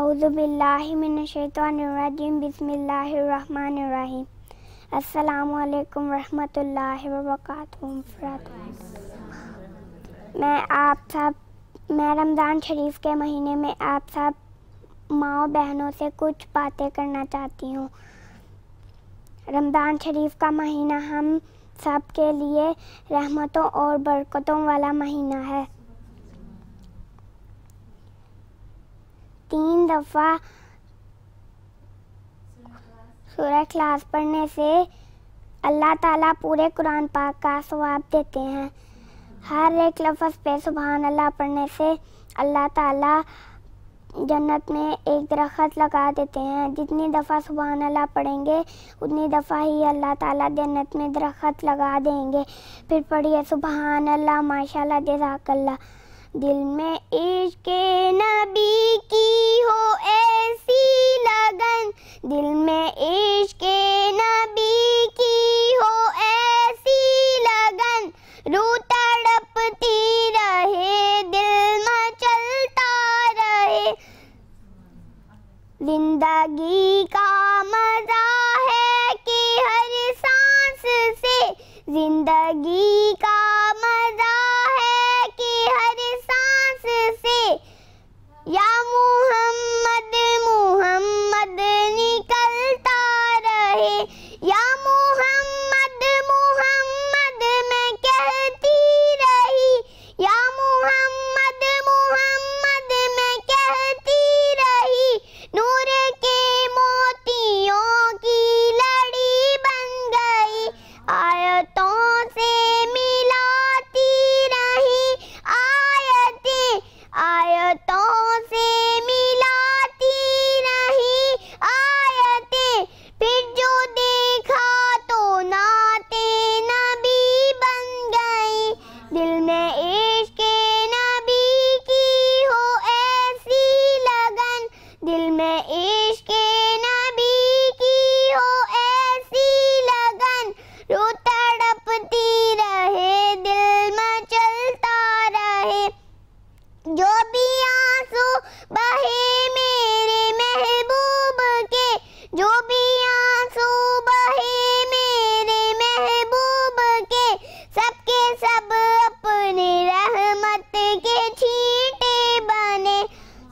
अउज़बिल्लिमिनशैतरजीम बसमीम अल्लाम वरहमतुल्ला वरक मैं आप सब मैं रमज़ान शरीफ के महीने में आप सब माओ बहनों से कुछ बातें करना चाहती हूँ रमज़ान शरीफ का महीना हम सब के लिए रहमतों और बरकतों वाला महीना है तीन दफ़ा सूर्य क्लास पढ़ने से अल्लाह ताला पूरे कुरान पाक का स्वाब देते हैं हर एक लफ्ज़ पे सुबहान अल्लाह पढ़ने से अल्लाह ताला जन्नत में एक दरख्त लगा देते हैं जितनी दफ़ा सुबहान अल्लाह पढ़ेंगे उतनी दफ़ा ही अल्लाह ताला जन्नत में दरख्त लगा देंगे फिर पढ़िए सुबहान अल्लाह माशाल्लाह जजाकल्ला दिल में इश्क नबी की हो ऐसी लगन दिल में इश्क नबी की हो ऐसी लगन रू तड़पती रहे दिल में चलता रहे जिंदगी का मजा है कि हर सांस से जिंदगी का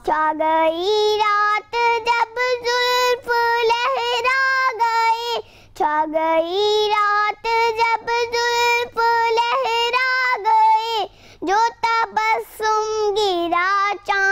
छा गई रात जब जुल्फ लहरा गए छा गई रात जब जुल्फ लहरा गए जो तबसुम गिरा चांद